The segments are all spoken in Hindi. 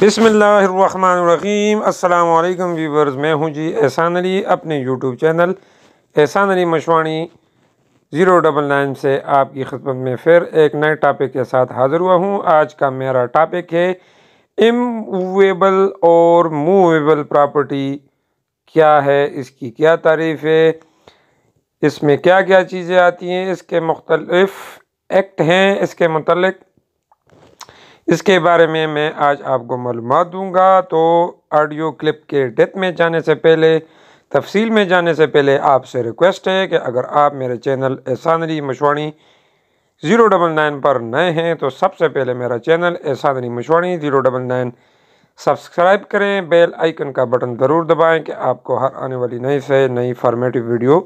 बिसमीम अल्लाम व्यूवर्स मैं हूं जी एहसान अली अपने YouTube channel Ehsan Ali Mashwani zero double nine से आपकी खदमत में फिर एक नए टॉपिक के साथ हाज़िर हुआ हूं आज का मेरा टॉपिक है इमूवेबल और मूवेबल प्रॉपर्टी क्या है इसकी क्या तारीफ है इसमें क्या क्या चीज़ें आती हैं इसके मुख्तलफ़ एक्ट हैं इसके मतलब इसके बारे में मैं आज आपको मालूम दूँगा तो ऑडियो क्लिप के डेथ में जाने से पहले तफसील में जाने से पहले आपसे रिक्वेस्ट है कि अगर आप मेरे channel Ehsan Ali Mashwani zero double nine पर नए हैं तो सबसे पहले मेरा channel Ehsan Ali Mashwani zero double nine subscribe करें बेल आइकन का बटन ज़रूर दबाएं कि आपको हर आने वाली नई से नई फॉर्मेटिव वीडियो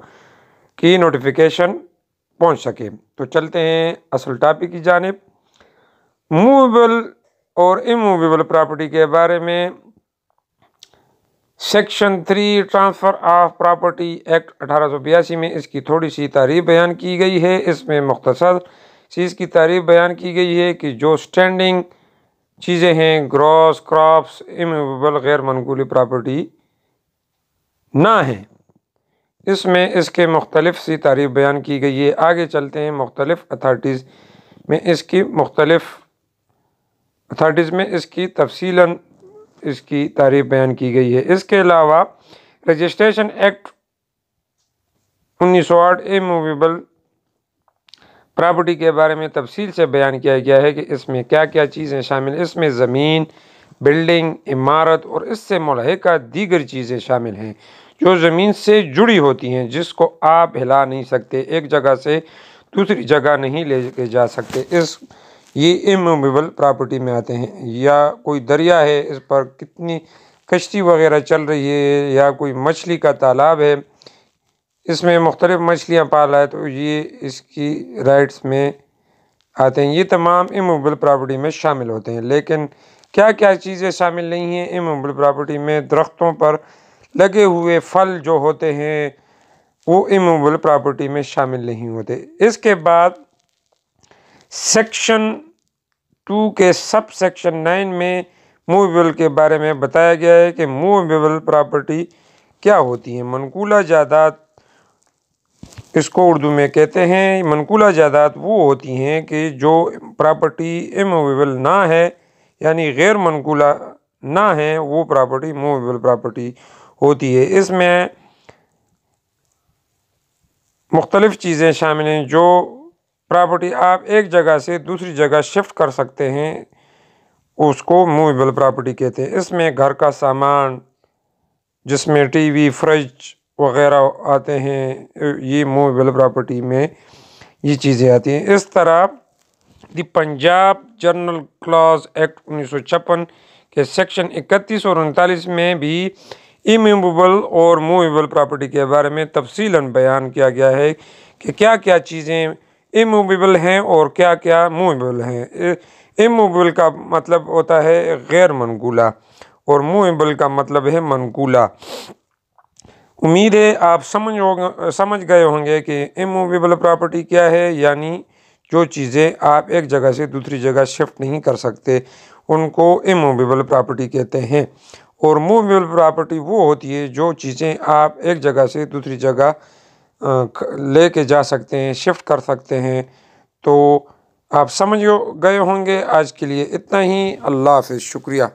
की नोटिफिकेशन पहुंच सके तो चलते हैं असल टॉपिक की जानब मूवेबल और इमूवेबल प्रॉपर्टी के बारे में section three transfer of property act अठारह में इसकी थोड़ी सी तारीफ बयान की गई है इसमें मुख्तसर चीज़ की तारीफ बयान की गई है कि जो स्टैंडिंग चीज़ें हैं ग्रॉस क्रॉप्स इमूवेबल गैर मनकूली प्रॉपर्टी ना हैं इसमें इसके मुख्तलिफ सी तारीफ बयान की गई है आगे चलते हैं मुख्तलिफ अथार्टीज़ में इसकी मुख्तलिफ अथार्टीज़ में इसकी तफसीला इसकी तारीफ बयान की गई है इसके अलावा रजिस्ट्रेशन एक्ट उन्नीस सौ आठ ए मूवेबल प्रॉपर्टी के बारे में तफसील से बयान किया गया है कि इसमें क्या क्या चीज़ें शामिल इसमें ज़मीन बिल्डिंग इमारत और इससे मुलहका दीगर चीज़ें शामिल हैं जो ज़मीन से जुड़ी होती हैं जिसको आप हिला नहीं सकते एक जगह से दूसरी जगह नहीं ले जा सकते इस ये इमूवेबल प्रॉपर्टी में आते हैं या कोई दरिया है इस पर कितनी कश्ती वगैरह चल रही है या कोई मछली का तालाब है इसमें मुख्तलिफ़ मछलियाँ रहा है तो ये इसकी राइट्स में आते हैं ये तमाम इमूवेबल प्रॉपर्टी में शामिल होते हैं लेकिन क्या क्या चीज़ें शामिल नहीं हैं इमूवेबल प्रॉपर्टी में दरख्तों पर लगे हुए फल जो होते हैं वो इमूवेबल प्रॉपर्टी में शामिल नहीं होते इसके बाद सेक्शन टू के सब सेक्शन नाइन में मूवेबल के बारे में बताया गया है कि मूवेबल प्रॉपर्टी क्या होती है मनकूला जायदाद इसको उर्दू में कहते हैं मनकूला जायदाद वो होती हैं कि जो प्रॉपर्टी इमूवेबल ना है यानी गैर मनकूला ना है वो प्रॉपर्टी मूवेबल प्रॉपर्टी होती है इसमें मुख्तलिफ़ चीज़ें शामिल हैं जो प्रॉपर्टी आप एक जगह से दूसरी जगह शिफ्ट कर सकते हैं उसको मूवेबल प्रॉपर्टी कहते हैं इसमें घर का सामान जिसमें टीवी फ्रिज वगैरह आते हैं ये मूवेबल प्रॉपर्टी में ये चीज़ें आती हैं इस तरह the Punjab general clause act उन्नीस सौ छप्पन के सेक्शन इकतीस और उनतालीस में भी इमूवेबल और मूवेबल प्रॉपर्टी के बारे में तफसीला बयान किया गया है कि क्या क्या चीज़ें इमूवेबल हैं और क्या क्या मूवेबल हैं इमूवेबल का मतलब होता है गैर मनकूला और मूवेबल का मतलब है मनकूला उम्मीद है आप समझ समझ गए होंगे कि इमूवेबल प्रॉपर्टी क्या है यानी जो चीज़ें आप एक जगह से दूसरी जगह शिफ्ट नहीं कर सकते उनको इमूवेबल प्रॉपर्टी कहते हैं और मूवेबल प्रॉपर्टी वो होती है जो चीज़ें आप एक जगह से दूसरी जगह ले के जा सकते हैं शिफ्ट कर सकते हैं तो आप समझ गए होंगे आज के लिए इतना ही अल्लाह से शुक्रिया